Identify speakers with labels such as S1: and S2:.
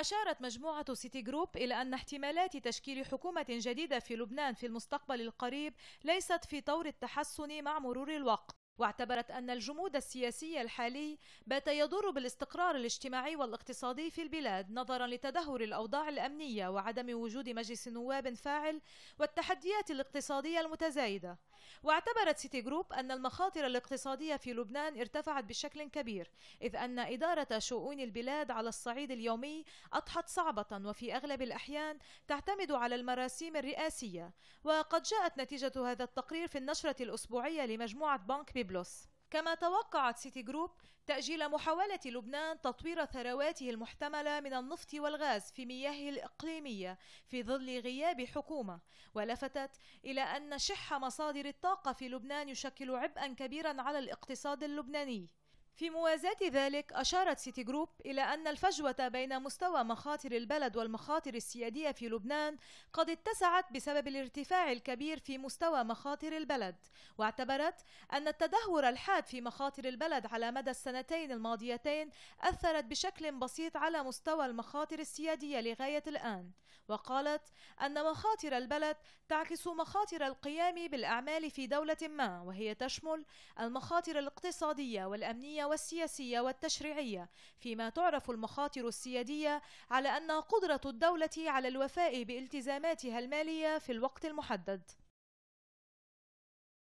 S1: أشارت مجموعة سيتي جروب إلى أن احتمالات تشكيل حكومة جديدة في لبنان في المستقبل القريب ليست في طور التحسن مع مرور الوقت واعتبرت أن الجمود السياسي الحالي بات يضر بالاستقرار الاجتماعي والاقتصادي في البلاد نظرا لتدهور الأوضاع الأمنية وعدم وجود مجلس نواب فاعل والتحديات الاقتصادية المتزايدة واعتبرت سيتي جروب أن المخاطر الاقتصادية في لبنان ارتفعت بشكل كبير إذ أن إدارة شؤون البلاد على الصعيد اليومي أضحت صعبة وفي أغلب الأحيان تعتمد على المراسيم الرئاسية وقد جاءت نتيجة هذا التقرير في النشرة الأسبوعية لمجموعة بنك بيبلوس كما توقعت سيتي جروب تأجيل محاولة لبنان تطوير ثرواته المحتملة من النفط والغاز في مياهه الإقليمية في ظل غياب حكومة ولفتت إلى أن شح مصادر الطاقة في لبنان يشكل عبئا كبيرا على الاقتصاد اللبناني في موازاة ذلك أشارت سيتي جروب إلى أن الفجوة بين مستوى مخاطر البلد والمخاطر السيادية في لبنان قد اتسعت بسبب الارتفاع الكبير في مستوى مخاطر البلد واعتبرت أن التدهور الحاد في مخاطر البلد على مدى السنتين الماضيتين أثرت بشكل بسيط على مستوى المخاطر السيادية لغاية الآن وقالت أن مخاطر البلد تعكس مخاطر القيام بالأعمال في دولة ما وهي تشمل المخاطر الاقتصادية والأمنية والسياسية والتشريعية فيما تعرف المخاطر السيادية على أن قدرة الدولة على الوفاء بالتزاماتها المالية في الوقت المحدد